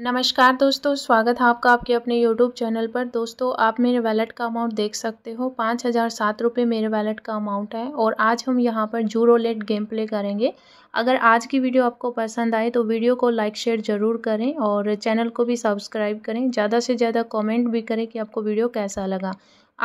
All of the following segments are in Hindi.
नमस्कार दोस्तों स्वागत है आपका आपके अपने यूट्यूब चैनल पर दोस्तों आप मेरे वैलेट का अमाउंट देख सकते हो पाँच हज़ार सात रुपये मेरे वैलेट का अमाउंट है और आज हम यहाँ पर जू रोलेट गेम प्ले करेंगे अगर आज की वीडियो आपको पसंद आए तो वीडियो को लाइक शेयर ज़रूर करें और चैनल को भी सब्सक्राइब करें ज़्यादा से ज़्यादा कॉमेंट भी करें कि आपको वीडियो कैसा लगा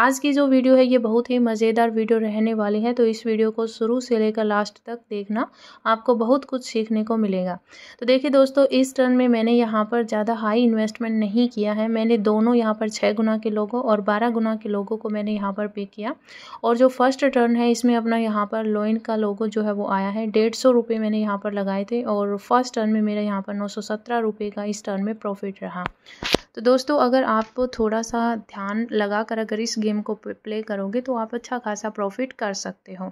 आज की जो वीडियो है ये बहुत ही मज़ेदार वीडियो रहने वाली है तो इस वीडियो को शुरू से लेकर लास्ट तक देखना आपको बहुत कुछ सीखने को मिलेगा तो देखिए दोस्तों इस टर्न में मैंने यहाँ पर ज़्यादा हाई इन्वेस्टमेंट नहीं किया है मैंने दोनों यहाँ पर छः गुना के लोगों और बारह गुना के लोगों को मैंने यहाँ पर पे किया और जो फर्स्ट टर्न है इसमें अपना यहाँ पर लोइन का लोगो जो है वो आया है डेढ़ सौ रुपये मैंने यहाँ पर लगाए थे और फर्स्ट टर्न में मेरा यहाँ पर नौ सौ सत्रह रुपये का इस टर्न में प्रॉफिट रहा तो दोस्तों अगर आप थोड़ा सा ध्यान लगा कर अगर इस गेम को प्ले करोगे तो आप अच्छा खासा प्रॉफिट कर सकते हो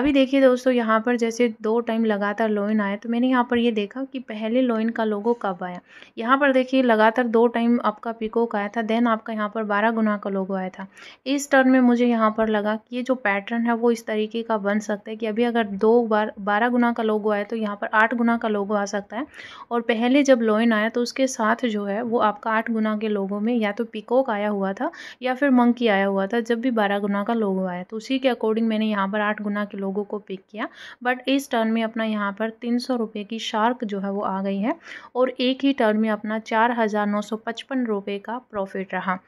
अभी देखिए दोस्तों यहाँ पर जैसे दो टाइम लगातार लॉइन आया तो मैंने यहाँ पर ये देखा कि पहले लॉइन का लोगो कब आया यहाँ पर देखिए लगातार दो टाइम आपका पिकोक आया था देन आपका यहाँ पर बारह गुना का लोगो आया था इस टर्न में मुझे यहाँ पर लगा कि ये जो पैटर्न है वो इस तरीके का बन सकता है कि अभी अगर दो बार बारह गुना का लोगो आया तो यहाँ पर आठ गुना का लोगो आ सकता है और पहले जब लॉइन आया तो उसके साथ जो है वो आपका आठ आठ गुना के लोगों में या तो पिकॉक आया हुआ था या फिर मंकी आया हुआ था जब भी बारह गुना का लोगो आया तो उसी के अकॉर्डिंग मैंने यहाँ पर आठ गुना के लोगों को पिक किया बट इस टर्न में अपना यहाँ पर तीन सौ रुपये की शार्क जो है वो आ गई है और एक ही टर्न में अपना चार हज़ार नौ सौ पचपन रुपये का प्रॉफिट रहा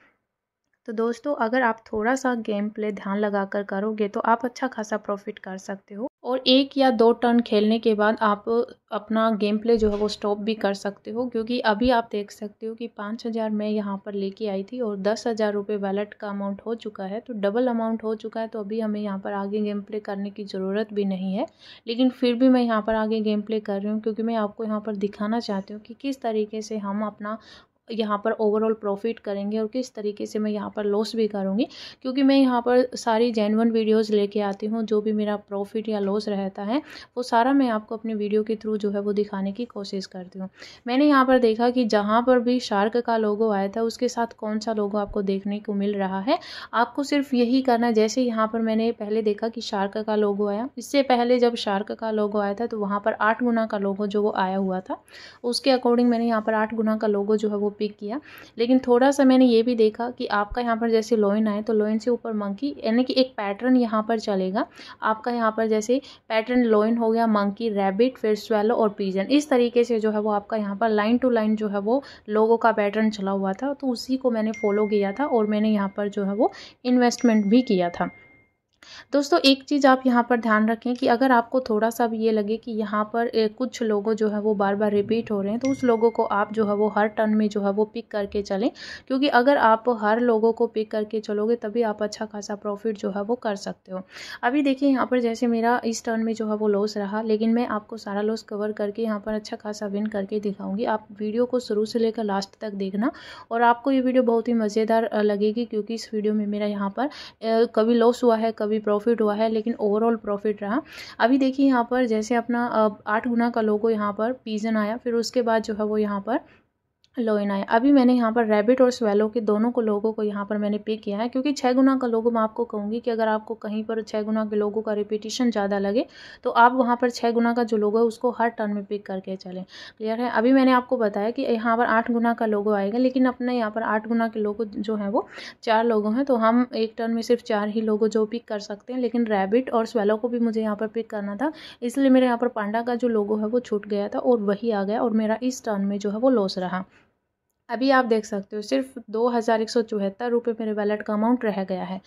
तो दोस्तों अगर आप थोड़ा सा गेम प्ले ध्यान लगा कर करोगे तो आप अच्छा खासा प्रॉफिट कर सकते हो और एक या दो टर्न खेलने के बाद आप अपना गेम प्ले जो है वो स्टॉप भी कर सकते हो क्योंकि अभी आप देख सकते हो कि पाँच हज़ार मैं यहाँ पर लेके आई थी और दस हज़ार रुपये वैलेट का अमाउंट हो चुका है तो डबल अमाउंट हो चुका है तो अभी हमें यहाँ पर आगे गेम प्ले करने की ज़रूरत भी नहीं है लेकिन फिर भी मैं यहाँ पर आगे गेम प्ले कर रही हूँ क्योंकि मैं आपको यहाँ पर दिखाना चाहती हूँ कि किस तरीके से हम अपना यहाँ पर ओवरऑल प्रॉफिट करेंगे और किस तरीके से मैं यहाँ पर लॉस भी करूँगी क्योंकि मैं यहाँ पर सारी जेनवन वीडियोज़ लेके आती हूँ जो भी मेरा प्रॉफिट या लॉस रहता है वो सारा मैं आपको अपने वीडियो के थ्रू जो है वो दिखाने की कोशिश करती हूँ मैंने यहाँ पर देखा कि जहाँ पर भी शार्क का लोगो आया था उसके साथ कौन सा लोगो आपको देखने को मिल रहा है आपको सिर्फ यही करना जैसे यहाँ पर मैंने पहले देखा कि शार्क का लोगो आया इससे पहले जब शार्क का लोगो आया था तो वहाँ पर आठ गुना का लोगो जो वो आया हुआ था उसके अकॉर्डिंग मैंने यहाँ पर आठ गुना का लोगो जो है वो पिक किया लेकिन थोड़ा सा मैंने ये भी देखा कि आपका यहाँ पर जैसे लोइन आए तो लोइन से ऊपर मंकी यानी कि एक पैटर्न यहाँ पर चलेगा आपका यहाँ पर जैसे पैटर्न लोइन हो गया मंकी रैबिट फिर स्वेलो और पीजन इस तरीके से जो है वो आपका यहाँ पर लाइन टू लाइन जो है वो लोगों का पैटर्न चला हुआ था तो उसी को मैंने फॉलो किया था और मैंने यहाँ पर जो है वो इन्वेस्टमेंट भी किया था दोस्तों एक चीज़ आप यहाँ पर ध्यान रखें कि अगर आपको थोड़ा सा भी ये लगे कि यहाँ पर कुछ लोगों जो है वो बार बार रिपीट हो रहे हैं तो उस लोगों को आप जो है वो हर टर्न में जो है वो पिक करके चलें क्योंकि अगर आप हर लोगों को पिक करके चलोगे तभी आप अच्छा खासा प्रॉफिट जो है वो कर सकते हो अभी देखिए यहाँ पर जैसे मेरा इस टर्न में जो है वो लॉस रहा लेकिन मैं आपको सारा लॉस कवर करके यहाँ पर अच्छा खासा विन करके दिखाऊँगी आप वीडियो को शुरू से लेकर लास्ट तक देखना और आपको ये वीडियो बहुत ही मज़ेदार लगेगी क्योंकि इस वीडियो में मेरा यहाँ पर कभी लॉस हुआ है कभी अभी प्रॉफिट हुआ है लेकिन ओवरऑल प्रॉफिट रहा अभी देखिए यहाँ पर जैसे अपना आठ गुना का लोगो यहाँ पर पीजन आया फिर उसके बाद जो है वो यहाँ पर लोइन आया अभी मैंने यहाँ पर रैबिट और स्वेलो के दोनों को लोगों को यहाँ पर मैंने पे किया है क्योंकि छः गुना का लोगो मैं आपको कहूँगी कि अगर आपको कहीं पर छः गुना के लोगों का रिपीटिशन ज़्यादा लगे तो आप वहाँ पर छः गुना का जो लोगो है उसको हर टर्न में पिक करके चलें क्लियर है अभी मैंने आपको बताया कि यहाँ पर आठ गुना का लोगो आएगा लेकिन अपने यहाँ पर आठ गुना के लोगो जो है वो चार लोगों हैं तो हम एक टर्न में सिर्फ चार ही लोगो जो पिक कर सकते हैं लेकिन रैबिट और स्वेलो को भी मुझे यहाँ पर पिक करना था इसलिए मेरे यहाँ पर पांडा का जो लोगो है वो छूट गया था और वही आ गया और मेरा इस टर्न में जो है वो लॉस रहा अभी आप देख सकते हो सिर्फ दो हज़ार एक सौ चौहत्तर रुपये मेरे वैलेट का अमाउंट रह गया है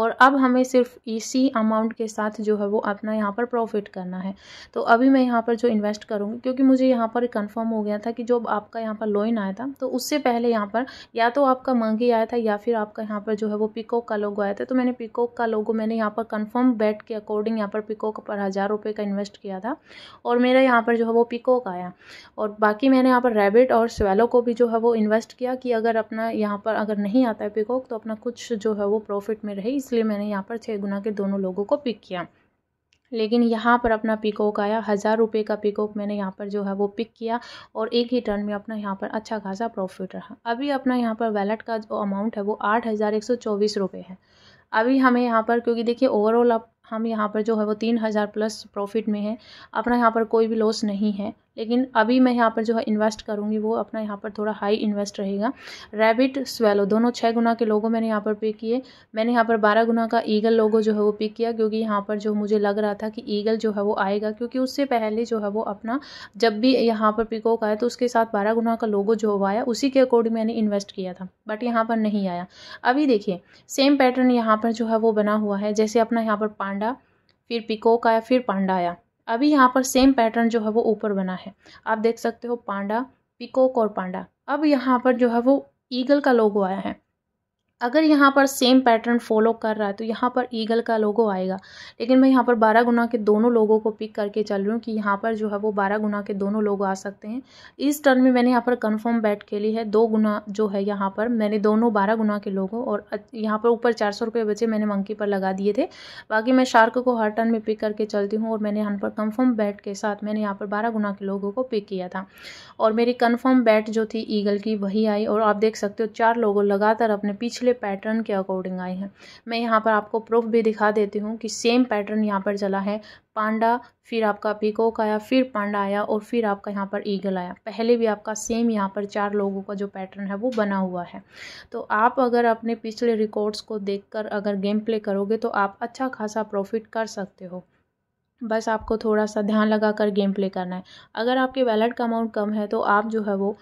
और अब हमें सिर्फ इसी अमाउंट के साथ जो है वो अपना यहाँ पर प्रॉफिट करना है तो अभी मैं यहाँ पर जो इन्वेस्ट करूँगी क्योंकि मुझे यहाँ पर कंफर्म हो गया था कि जो आपका यहाँ पर लोइन आया था तो उससे पहले यहाँ पर या तो आपका मंगी आया था या फिर आपका यहाँ पर जो है वो पिकॉक का लोगो आया था तो मैंने पिकॉक का लोगो मैंने यहाँ पर कन्फर्म बैट के अकॉर्डिंग यहाँ पर पिकॉक पर हज़ार रुपये का इन्वेस्ट किया था और मेरा यहाँ पर जो है वो पिकॉक आया और बाकी मैंने यहाँ पर रेबिट और स्वेलो को भी जो है वो इन्वेस्ट किया कि अगर अपना यहाँ पर अगर नहीं आता है पिकॉक तो अपना कुछ जो है वो प्रॉफिट में रहे इसलिए मैंने यहाँ पर छः गुना के दोनों लोगों को पिक किया लेकिन यहाँ पर अपना पिकॉक आया हज़ार रुपये का पिकॉक मैंने यहाँ पर जो है वो पिक किया और एक ही टर्न में अपना यहाँ पर अच्छा खासा प्रॉफिट रहा अभी अपना यहाँ पर वैलेट का जो अमाउंट है वो आठ हज़ार एक सौ चौबीस रुपये है अभी हमें यहाँ पर क्योंकि देखिए ओवरऑल अब हम यहाँ पर जो है वो तीन हज़ार प्लस प्रॉफिट में है अपना यहाँ पर कोई भी लॉस नहीं है लेकिन अभी मैं यहाँ पर जो है इन्वेस्ट करूँगी वो अपना यहाँ पर थोड़ा हाई इन्वेस्ट रहेगा रैबिट स्वेलो दोनों छः गुना के लोगों मैंने यहाँ पर पिक किए मैंने यहाँ पर बारह गुना का ईगल लोगो जो है वो पिक किया क्योंकि यहाँ पर जो मुझे लग रहा था कि ईगल जो है वो आएगा क्योंकि उससे पहले जो है वो अपना जब भी यहाँ पर पिकॉक आया तो उसके साथ बारह गुना का लोगो जो आया उसी के अकॉर्डिंग मैंने इन्वेस्ट किया था बट यहाँ पर नहीं आया अभी देखिए सेम पैटर्न यहाँ पर जो है वो बना हुआ है जैसे अपना यहाँ पर पांडा फिर पिकॉक आया फिर पांडा आया अभी यहाँ पर सेम पैटर्न जो है वो ऊपर बना है आप देख सकते हो पांडा पिकोक और पांडा अब यहाँ पर जो है वो ईगल का लोगो आया है अगर यहाँ पर सेम पैटर्न फॉलो कर रहा है तो यहाँ पर ईगल का लोगो आएगा लेकिन मैं यहाँ पर बारह गुना के दोनों लोगों को पिक करके चल रही हूँ कि यहाँ पर जो है वो बारह गुना के दोनों लोगो आ सकते हैं इस टर्न में मैंने यहाँ पर कंफर्म बैट खेली है दो गुना जो है यहाँ पर मैंने दोनों बारह गुना के लोगों और यहाँ पर ऊपर चार सौ रुपये बचे मैंने मंकी पर लगा दिए थे बाकी मैं शार्क को हर टर्न में पिक करके चलती हूँ और मैंने यहाँ पर कन्फर्म बैट के साथ मैंने यहाँ पर बारह गुना के लोगों को पिक किया था और मेरी कन्फर्म बैट जो थी ईगल की वही आई और आप देख सकते हो चार लोगों लगातार अपने पिछले पिछले पैटर्न के अकॉर्डिंग आई हैं मैं यहाँ पर आपको प्रूफ भी दिखा देती हूँ कि सेम पैटर्न यहाँ पर चला है पांडा फिर आपका पीकॉक आया फिर पांडा आया और फिर आपका यहाँ पर ईगल आया पहले भी आपका सेम यहाँ पर चार लोगों का जो पैटर्न है वो बना हुआ है तो आप अगर अपने पिछले रिकॉर्ड्स को देखकर अगर गेम प्ले करोगे तो आप अच्छा खासा प्रॉफिट कर सकते हो बस आपको थोड़ा सा ध्यान लगाकर गेम प्ले करना है अगर आपके वैलेट का अमाउंट कम है तो आप जो है वो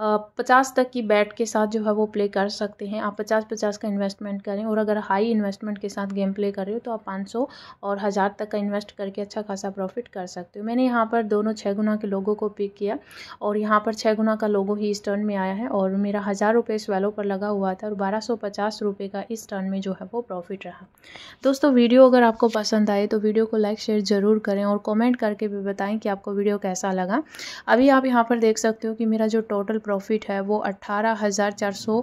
पचास तक की बैट के साथ जो है वो प्ले कर सकते हैं आप पचास पचास का इन्वेस्टमेंट करें और अगर हाई इन्वेस्टमेंट के साथ गेम प्ले कर रहे हो तो आप पाँच सौ और हज़ार तक का इन्वेस्ट करके अच्छा खासा प्रॉफिट कर सकते हो मैंने यहाँ पर दोनों छः गुना के लोगों को पिक किया और यहाँ पर छः गुना का लोगो ही इस टर्न में आया है और मेरा हज़ार रुपये स्वेलो पर लगा हुआ था और बारह सौ पचास रुपये का इस टर्न में जो है वो प्रॉफिट रहा दोस्तों वीडियो अगर आपको पसंद आए तो वीडियो को लाइक शेयर ज़रूर करें और कॉमेंट करके भी बताएँ कि आपको वीडियो कैसा लगा अभी आप यहाँ पर देख सकते हो कि मेरा जो टोटल प्रॉफिट है वो अट्ठारह हज़ार चार सौ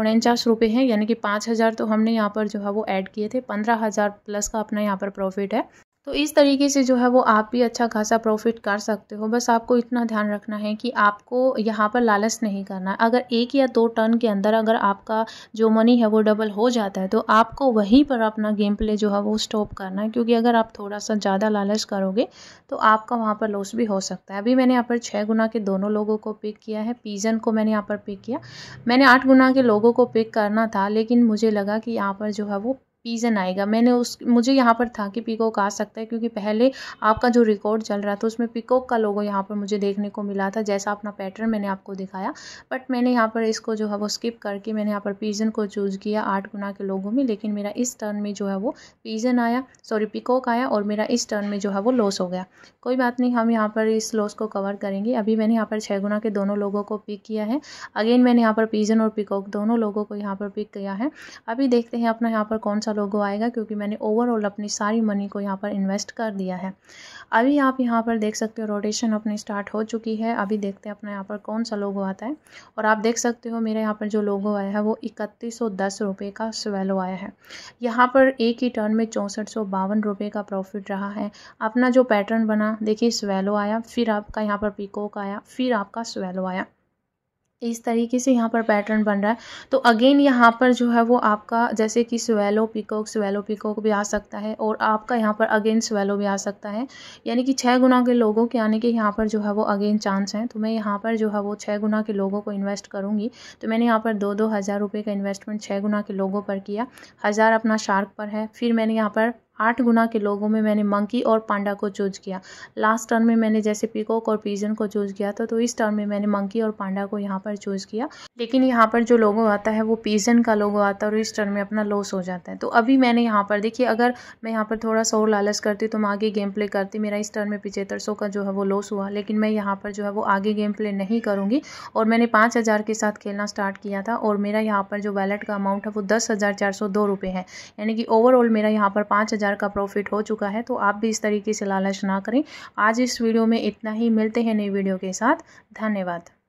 उनचास रुपये हैं यानी कि पाँच हज़ार तो हमने यहाँ पर जो है वो ऐड किए थे पंद्रह हज़ार प्लस का अपना यहाँ पर प्रॉफिट है तो इस तरीके से जो है वो आप भी अच्छा खासा प्रॉफिट कर सकते हो बस आपको इतना ध्यान रखना है कि आपको यहाँ पर लालच नहीं करना है अगर एक या दो टर्न के अंदर अगर आपका जो मनी है वो डबल हो जाता है तो आपको वहीं पर अपना गेम प्ले जो है वो स्टॉप करना है क्योंकि अगर आप थोड़ा सा ज़्यादा लालच करोगे तो आपका वहाँ पर लॉस भी हो सकता है अभी मैंने यहाँ पर छः गुना के दोनों लोगों को पिक किया है पीजन को मैंने यहाँ पर पिक किया मैंने आठ गुना के लोगों को पिक करना था लेकिन मुझे लगा कि यहाँ पर जो है वो पीजन आएगा मैंने उस मुझे यहाँ पर था कि पीकॉक आ सकता है क्योंकि पहले आपका जो रिकॉर्ड चल रहा था उसमें पीकॉक का लोगो यहाँ पर मुझे देखने को मिला था जैसा अपना पैटर्न मैंने आपको दिखाया बट मैंने यहाँ पर इसको जो है वो स्किप करके मैंने यहाँ पर पीजन को चूज़ किया आठ गुना के लोगों में लेकिन मेरा इस टर्न में जो है वो पीजन आया सॉरी पिकॉक आया और मेरा इस टर्न में जो है वो लॉस हो गया कोई बात नहीं हम यहाँ पर इस लॉस को कवर करेंगे अभी मैंने यहाँ पर छः गुना के दोनों लोगों को पिक किया है अगेन मैंने यहाँ पर पीजन और पिकॉक दोनों लोगों को यहाँ पर पिक किया है अभी देखते हैं अपना यहाँ पर कौन सा सा लोगो आएगा क्योंकि मैंने ओवरऑल अपनी सारी मनी को यहाँ पर इन्वेस्ट कर दिया है अभी आप यहाँ पर देख सकते हो रोटेशन अपनी स्टार्ट हो चुकी है अभी देखते हैं अपना यहाँ पर कौन सा लोगो आता है और आप देख सकते हो मेरे यहाँ पर जो लोगो आया है वो इकतीस सौ दस रुपये का स्वेलो आया है यहाँ पर एक ही टर्न में चौंसठ सौ बावन रुपये का प्रॉफिट रहा है अपना जो पैटर्न बना देखिए स्वेलो आया फिर आपका यहाँ पर पिकोक आया फिर आपका स्वेलो आया इस तरीके से यहाँ पर पैटर्न बन रहा है तो अगेन यहाँ पर जो है वो आपका जैसे कि स्वेलो पिकोक स्वेलो पिकोक भी आ सकता है और आपका यहाँ पर अगेन स्वेलो भी आ सकता है यानी कि छः गुना के लोगों के आने के यहाँ पर जो है वो अगेन चांस हैं तो मैं यहाँ पर जो है वो छः गुना के लोगों को इन्वेस्ट करूँगी तो मैंने यहाँ पर दो दो हज़ार रुपये का इन्वेस्टमेंट छः गुना के लोगों पर किया हज़ार अपना शार्क पर है फिर मैंने यहाँ पर आठ गुना के लोगों में मैंने मंकी और पांडा को चूज किया लास्ट टर्न में मैंने जैसे पिकॉक और पीजन को चूज किया था तो इस टर्न में मैंने मंकी और पांडा को यहाँ पर चूज किया लेकिन यहाँ पर जो लोगो आता है वो पीजन का लोगो आता है और इस टर्न में अपना लॉस हो जाता है तो अभी मैंने यहाँ पर देखिए अगर मैं यहाँ पर थोड़ा सा और लालच करती तो मैं आगे गेम प्ले करती मेरा इस टर्न में पिछहत्तर सौ का जो है वो लॉस हुआ लेकिन मैं यहाँ पर जो है वो आगे गेम प्ले नहीं करूँगी और मैंने पाँच हज़ार के साथ खेलना स्टार्ट किया था और मेरा यहाँ पर जो वैलेट का अमाउंट है वो दस हज़ार चार सौ दो रुपये है यानी कि ओवरऑल मेरा यहाँ पर पाँच हज़ार हज़ार का प्रॉफिट हो चुका है तो आप भी इस तरीके से लालच ना करें आज इस वीडियो में इतना ही मिलते हैं नई वीडियो के साथ धन्यवाद